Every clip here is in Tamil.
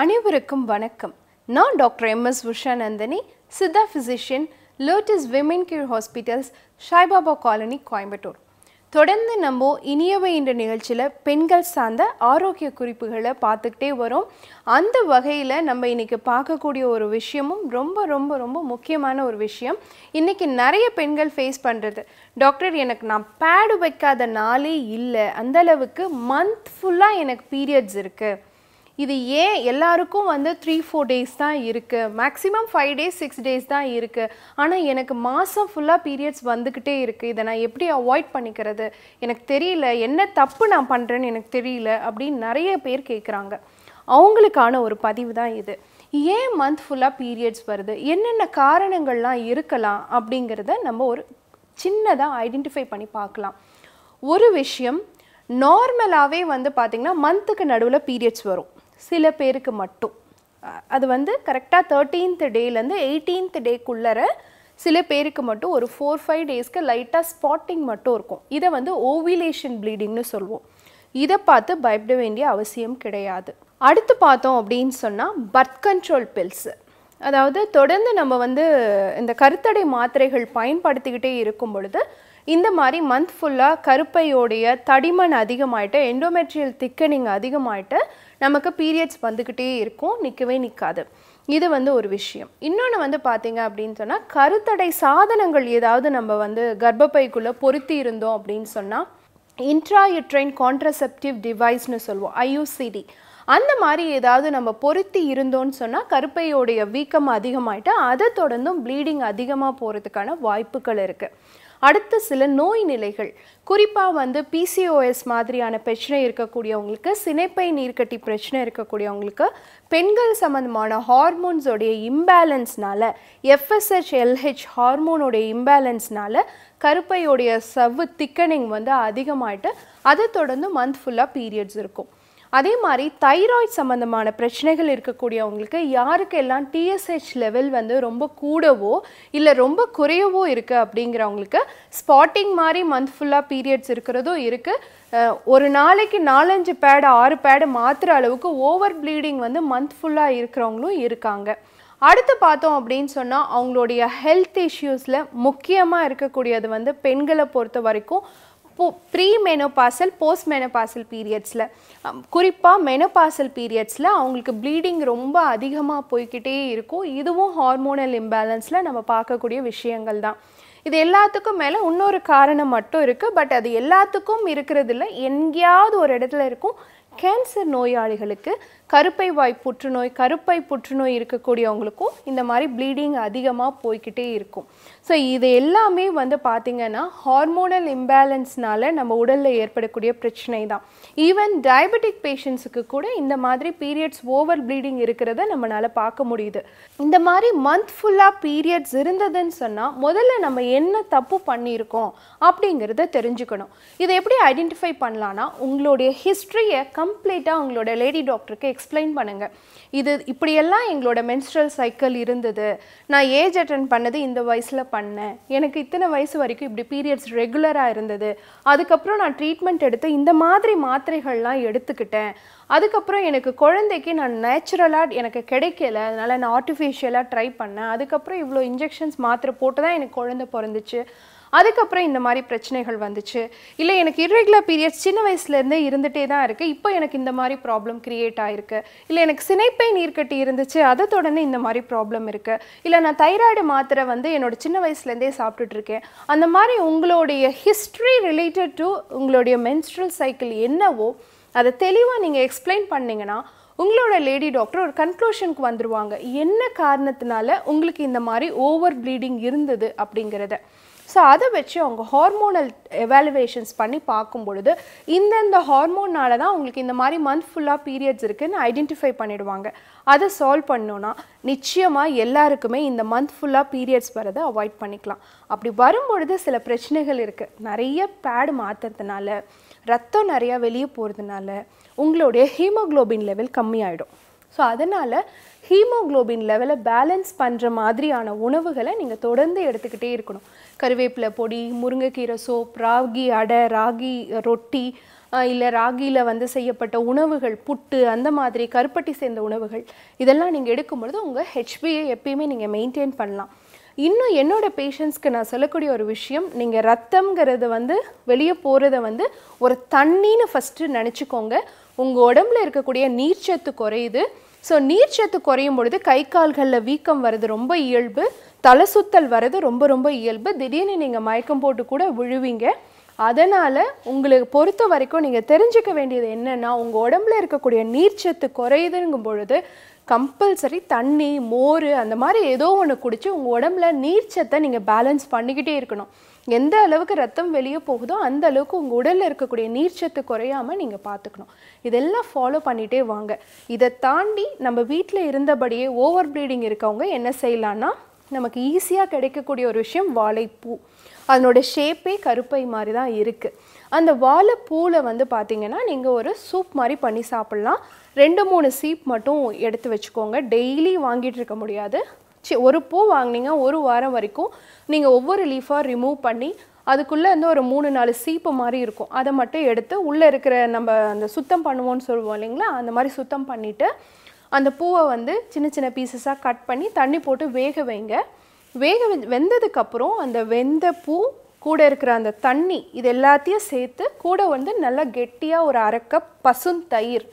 அனைவருக்கும் வணக்கம் நான் doctor M S Nandini Siddha physician Lotus Women Cure Hospitals Saibaba Colony Coimbatore தொடர்ந்து நம்ம இனியவை என்ற நிகழ்ச்சியில் பெண்கள் சார்ந்த ஆரோக்கிய குறிப்புகளை பார்த்துக்கிட்டே வரோம் அந்த வகையில் நம்ம இன்றைக்கி பார்க்கக்கூடிய ஒரு விஷயமும் ரொம்ப ரொம்ப ரொம்ப முக்கியமான ஒரு விஷயம் இன்றைக்கி நிறைய பெண்கள் ஃபேஸ் பண்ணுறது டாக்டர் எனக்கு நான் பேடு வைக்காத நாளே இல்லை அந்தளவுக்கு மந்த் ஃபுல்லாக எனக்கு பீரியட்ஸ் இருக்குது இது ஏன் எல்லாருக்கும் வந்து த்ரீ ஃபோர் டேஸ் தான் இருக்குது maximum five days six days தான் இருக்குது ஆனால் எனக்கு மாதம் ஃபுல்லாக பீரியட்ஸ் வந்துக்கிட்டே இருக்குது இதை நான் எப்படி அவாய்ட் பண்ணிக்கிறது எனக்கு தெரியல என்ன தப்பு நான் பண்ணுறேன்னு எனக்கு தெரியல அப்படின்னு நிறைய பேர் கேட்குறாங்க அவங்களுக்கான ஒரு பதிவு தான் இது ஏன் மந்த் ஃபுல்லாக பீரியட்ஸ் வருது என்னென்ன காரணங்கள்லாம் இருக்கலாம் அப்படிங்கிறத நம்ம ஒரு சின்னதாக ஐடென்டிஃபை பண்ணி பார்க்கலாம் ஒரு விஷயம் நார்மலாகவே வந்து பார்த்திங்கன்னா மந்த்துக்கு நடுவில் பீரியட்ஸ் வரும் சில பேருக்கு மட்டும் அது வந்து கரெக்டாக தேர்ட்டீன்த் டேலேருந்து எயிட்டீன்த் டேக்குள்ளர சில பேருக்கு மட்டும் ஒரு ஃபோர் ஃபைவ் டேஸ்க்கு லைட்டாக ஸ்பாட்டிங் மட்டும் இருக்கும் இதை வந்து ஓவிலேஷன் ப்ளீடிங்னு சொல்லுவோம் இதை பார்த்து பயப்பட வேண்டிய அவசியம் கிடையாது அடுத்து பார்த்தோம் அப்படின்னு சொன்னால் பர்த் கண்ட்ரோல் பில்ஸு அதாவது தொடர்ந்து நம்ம வந்து இந்த கருத்தடை மாத்திரைகள் பயன்படுத்திக்கிட்டே இருக்கும் பொழுது இந்த மாதிரி மந்த் ஃபுல்லாக கருப்பையோடைய தடிமன் அதிகமாயிட்டு எண்டோமெட்ரியல் திக்கனிங் அதிகமாயிட்டு நமக்கு பீரியட்ஸ் வந்துக்கிட்டே இருக்கும் நிற்கவே நிற்காது இது வந்து ஒரு விஷயம் இன்னொன்று வந்து பார்த்தீங்க அப்படின்னு சொன்னால் கருத்தடை சாதனங்கள் ஏதாவது நம்ம வந்து கர்ப்பப்பைக்குள்ளே பொருத்தி இருந்தோம் அப்படின்னு சொன்னால் இன்ட்ராயுட்ரைன் கான்ட்ரசெப்டிவ் டிவைஸ்னு சொல்லுவோம் ஐயூசிடி அந்த மாதிரி ஏதாவது நம்ம பொருத்தி இருந்தோம்னு சொன்னால் கருப்பையோடைய வீக்கம் அதிகமாயிட்டு அதை தொடர்ந்தும் ப்ளீடிங் அதிகமாக போகிறதுக்கான வாய்ப்புகள் இருக்குது அடுத்த சில நோய் நிலைகள் குறிப்பாக வந்து பிசிஓஎஸ் மாதிரியான பிரச்சனை இருக்கக்கூடியவங்களுக்கு சினைப்பை நீர்க்கட்டி பிரச்சனை இருக்கக்கூடியவங்களுக்கு பெண்கள் சம்மந்தமான ஹார்மோன்ஸோடைய இம்பேலன்ஸ்னால எஃப்எஸ்ஹெச் எல்ஹெச் ஹார்மோனுடைய இம்பேலன்ஸ்னால கருப்பையுடைய சவ்வு திக்கனிங் வந்து அதிகமாயிட்டு அதை தொடர்ந்து மந்த் ஃபுல்லாக பீரியட்ஸ் இருக்கும் அதே மாதிரி தைராய்ட் சம்மந்தமான பிரச்சனைகள் இருக்கக்கூடியவங்களுக்கு யாருக்கெல்லாம் டிஎஸ்ஹெச் லெவல் வந்து ரொம்ப கூடவோ இல்லை ரொம்ப குறையவோ இருக்குது அப்படிங்கிறவங்களுக்கு ஸ்பாட்டிங் மாதிரி மந்த் ஃபுல்லாக பீரியட்ஸ் இருக்கிறதும் இருக்குது ஒரு நாளைக்கு நாலஞ்சு பேடு ஆறு பேடு மாற்றுற அளவுக்கு ஓவர் ப்ளீடிங் வந்து மந்த் ஃபுல்லாக இருக்கிறவங்களும் இருக்காங்க அடுத்து பார்த்தோம் அப்படின்னு சொன்னால் அவங்களுடைய ஹெல்த் இஷ்யூஸில் முக்கியமாக இருக்கக்கூடியது வந்து பெண்களை பொறுத்த வரைக்கும் போ ப்ரீ மெனோபாசல் போஸ்ட் மெனோபாசல் பீரியட்ஸில் குறிப்பாக மெனோபாசல் பீரியட்ஸில் அவங்களுக்கு ப்ளீடிங் ரொம்ப அதிகமாக போய்கிட்டே இருக்கும் இதுவும் ஹார்மோனல் இம்பேலன்ஸில் நம்ம பார்க்கக்கூடிய விஷயங்கள் தான் இது எல்லாத்துக்கும் மேலே இன்னொரு காரணம் மட்டும் இருக்குது பட் அது எல்லாத்துக்கும் இருக்கிறது இல்லை எங்கேயாவது ஒரு இடத்துல இருக்கும் கேன்சர் நோயாளிகளுக்கு கருப்பை வாய் புற்றுநோய் கருப்பை புற்றுநோய் இருக்கக்கூடியவங்களுக்கும் இந்த மாதிரி ப்ளீடிங் அதிகமாக போய்கிட்டே இருக்கும் ஸோ இது எல்லாமே வந்து பார்த்திங்கன்னா ஹார்மோனல் இம்பேலன்ஸ்னால நம்ம உடலில் ஏற்படக்கூடிய பிரச்சனை தான் ஈவன் டயபெட்டிக் பேஷண்ட்ஸுக்கு கூட இந்த மாதிரி பீரியட்ஸ் ஓவர் ப்ளீடிங் இருக்கிறத நம்மளால் பார்க்க முடியுது இந்த மாதிரி மந்த் ஃபுல்லாக பீரியட்ஸ் இருந்ததுன்னு சொன்னால் முதல்ல நம்ம என்ன தப்பு பண்ணியிருக்கோம் அப்படிங்கிறத தெரிஞ்சுக்கணும் இதை எப்படி ஐடென்டிஃபை பண்ணலான்னா உங்களுடைய ஹிஸ்ட்ரியை கம்ப்ளீட்டாக உங்களோட லேடி டாக்டருக்கு எக்ஸ்பிளைன் பண்ணுங்கள் இது இப்படியெல்லாம் எங்களோட மென்ஸ்ட்ரல் சைக்கிள் இருந்தது நான் ஏஜ் அட்டன் பண்ணது இந்த வயசில் பண்ணேன் எனக்கு இத்தனை வயசு வரைக்கும் இப்படி பீரியட்ஸ் ரெகுலராக இருந்தது அதுக்கப்புறம் நான் ட்ரீட்மெண்ட் எடுத்து இந்த மாதிரி மாத்திரைகள்லாம் எடுத்துக்கிட்டேன் அதுக்கப்புறம் எனக்கு குழந்தைக்கு நான் நேச்சுரலாக எனக்கு கிடைக்கல அதனால் நான் ஆர்டிஃபிஷியலாக ட்ரை பண்ணேன் அதுக்கப்புறம் இவ்வளோ இன்ஜெக்ஷன்ஸ் மாத்திரை போட்டு தான் எனக்கு குழந்தை பிறந்துச்சு அதுக்கப்புறம் இந்த மாதிரி பிரச்சனைகள் வந்துச்சு இல்லை எனக்கு இர்ரெகுலர் பீரியட்ஸ் சின்ன வயசுலேருந்தே இருந்துகிட்டே தான் இருக்குது இப்போ எனக்கு இந்த மாதிரி ப்ராப்ளம் க்ரியேட் ஆகிருக்கு இல்லை எனக்கு சினைப்பை நீர்க்கட்டி இருந்துச்சு அதை தொடர்ந்து இந்த மாதிரி ப்ராப்ளம் இருக்குது இல்லை நான் தைராய்டு மாத்திரை வந்து என்னோடய சின்ன வயசுலேருந்தே சாப்பிட்டுட்ருக்கேன் அந்த மாதிரி உங்களுடைய ஹிஸ்ட்ரி ரிலேட்டட் டு உங்களுடைய மென்ஸ்ட்ரல் சைக்கிள் என்னவோ அதை தெளிவாக நீங்கள் எக்ஸ்பிளைன் பண்ணிங்கன்னா உங்களோட லேடி டாக்டர் ஒரு கன்க்ளூஷனுக்கு வந்துடுவாங்க என்ன காரணத்தினால உங்களுக்கு இந்த மாதிரி ஓவர் ப்ளீடிங் இருந்தது அப்படிங்கிறத ஸோ அதை வச்சு அவங்க ஹார்மோனல் எவாலுவேஷன்ஸ் பண்ணி பார்க்கும் பொழுது இந்தந்த ஹார்மோனால் தான் உங்களுக்கு இந்த மாதிரி மந்த் ஃபுல்லாக பீரியட்ஸ் இருக்குதுன்னு ஐடென்டிஃபை பண்ணிவிடுவாங்க அதை சால்வ் பண்ணோன்னா நிச்சயமாக எல்லாருக்குமே இந்த மந்த் ஃபுல்லாக பீரியட்ஸ் வரதை அவாய்ட் பண்ணிக்கலாம் அப்படி வரும்பொழுது சில பிரச்சனைகள் இருக்குது நிறைய பேடு மாற்றுறதுனால ரத்தம் நிறையா வெளியே போகிறதுனால உங்களுடைய ஹீமோக்ளோபின் லெவல் கம்மியாயிடும் ஸோ அதனால் ஹீமோக்ளோபின் லெவலை பேலன்ஸ் பண்ணுற மாதிரியான உணவுகளை நீங்கள் தொடர்ந்து எடுத்துக்கிட்டே இருக்கணும் கருவேப்பிலை பொடி முருங்கைக்கீரை சோப் ராகி அடை ராகி ரொட்டி இல்லை ராகியில் வந்து செய்யப்பட்ட உணவுகள் புட்டு அந்த மாதிரி கருப்பட்டி சேர்ந்த உணவுகள் இதெல்லாம் நீங்கள் எடுக்கும்பொழுது உங்கள் ஹெச்பியை எப்பயுமே நீங்கள் மெயின்டைன் பண்ணலாம் இன்னும் என்னோடய பேஷண்ட்ஸ்க்கு நான் சொல்லக்கூடிய ஒரு விஷயம் நீங்கள் ரத்தம்ங்கிறது வந்து வெளியே போகிறத வந்து ஒரு தண்ணின்னு ஃபஸ்ட்டு நினச்சிக்கோங்க உங்கள் உடம்புல இருக்கக்கூடிய நீர்ச்சத்து குறையுது ஸோ நீர்ச்சத்து குறையும் பொழுது கை கால்களில் வீக்கம் வர்றது ரொம்ப இயல்பு தலை சுத்தல் வர்றது ரொம்ப ரொம்ப இயல்பு திடீர்னு நீங்கள் மயக்கம் போட்டு கூட விழுவீங்க அதனால் உங்களுக்கு பொறுத்த வரைக்கும் நீங்கள் தெரிஞ்சுக்க வேண்டியது என்னென்னா உங்கள் உடம்புல இருக்கக்கூடிய நீர்ச்சத்து குறையுதுங்கும் பொழுது கம்பல்சரி தண்ணி மோர் அந்த மாதிரி ஏதோ ஒன்று குடித்து உங்கள் உடம்புல நீர்ச்சத்தை நீங்கள் பேலன்ஸ் பண்ணிக்கிட்டே இருக்கணும் எந்த அளவுக்கு ரத்தம் வெளியே போகுதோ அந்த அளவுக்கு உங்கள் உடலில் இருக்கக்கூடிய நீர்ச்சத்து குறையாமல் நீங்கள் பார்த்துக்கணும் இதெல்லாம் ஃபாலோ பண்ணிகிட்டே வாங்க இதை தாண்டி நம்ம வீட்டில் இருந்தபடியே ஓவர் ப்ளீடிங் இருக்கவங்க என்ன செய்யலான்னா நமக்கு ஈஸியாக கிடைக்கக்கூடிய ஒரு விஷயம் வாழைப்பூ அதனோட ஷேப்பே கருப்பை மாதிரி தான் இருக்குது அந்த வாழைப்பூவில் வந்து பார்த்திங்கன்னா நீங்கள் ஒரு சூப் மாதிரி பண்ணி சாப்பிட்லாம் ரெண்டு மூணு சீப் மட்டும் எடுத்து வச்சுக்கோங்க டெய்லி வாங்கிட்டு இருக்க முடியாது சி ஒரு பூ வாங்கினீங்க ஒரு வாரம் வரைக்கும் நீங்கள் ஒவ்வொரு லீஃபாக ரிமூவ் பண்ணி அதுக்குள்ளே வந்து ஒரு மூணு நாலு சீப்பு மாதிரி இருக்கும் அதை மட்டும் எடுத்து உள்ளே இருக்கிற நம்ம அந்த சுத்தம் பண்ணுவோன்னு சொல்லுவோம் இல்லைங்களா அந்த மாதிரி சுத்தம் பண்ணிவிட்டு அந்த பூவை வந்து சின்ன சின்ன பீசஸாக கட் பண்ணி தண்ணி போட்டு வேக வைங்க வேக வெந்ததுக்கப்புறம் அந்த வெந்த பூ கூட இருக்கிற அந்த தண்ணி இது எல்லாத்தையும் சேர்த்து கூட வந்து நல்லா கெட்டியாக ஒரு அரைக்க பசும் தயிர்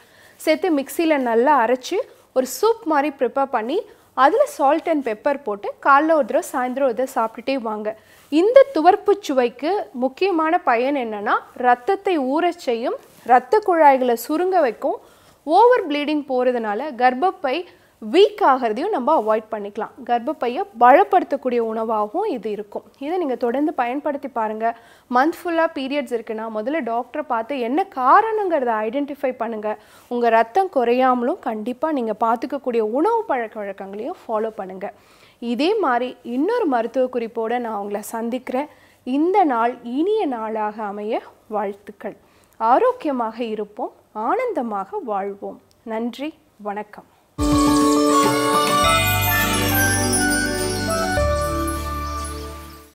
சேர்த்து மிக்சியில் நல்லா அரைச்சி ஒரு சூப் மாதிரி ப்ரிப்பேர் பண்ணி அதில் சால்ட் அண்ட் பெப்பர் போட்டு காலைல ஒரு தடவை சாயந்தரம் ஒரு தடவை சாப்பிட்டுட்டே வாங்க இந்த துவர்ப்பு சுவைக்கு முக்கியமான பயன் என்னென்னா ரத்தத்தை ஊற செய்யும் ரத்த குழாய்களை சுருங்க வைக்கும் ஓவர் ப்ளீடிங் போகிறதுனால கர்ப்பப்பை வீக் ஆகிறதையும் நம்ம அவாய்ட் பண்ணிக்கலாம் கர்ப்பப்பையை பலப்படுத்தக்கூடிய உணவாகவும் இது இருக்கும் இதை நீங்கள் தொடர்ந்து பயன்படுத்தி பாருங்கள் மந்த் ஃபுல்லாக பீரியட்ஸ் இருக்குன்னா முதல்ல டாக்டரை பார்த்து என்ன காரணங்கிறத ஐடென்டிஃபை பண்ணுங்கள் உங்கள் ரத்தம் குறையாமலும் கண்டிப்பாக நீங்கள் பார்த்துக்கக்கூடிய உணவு பழக்க வழக்கங்களையும் ஃபாலோ பண்ணுங்கள் இதே மாதிரி இன்னொரு மருத்துவ குறிப்போடு நான் உங்களை சந்திக்கிறேன் இந்த நாள் இனிய நாளாக அமைய வாழ்த்துக்கள் ஆரோக்கியமாக இருப்போம் ஆனந்தமாக வாழ்வோம் நன்றி வணக்கம்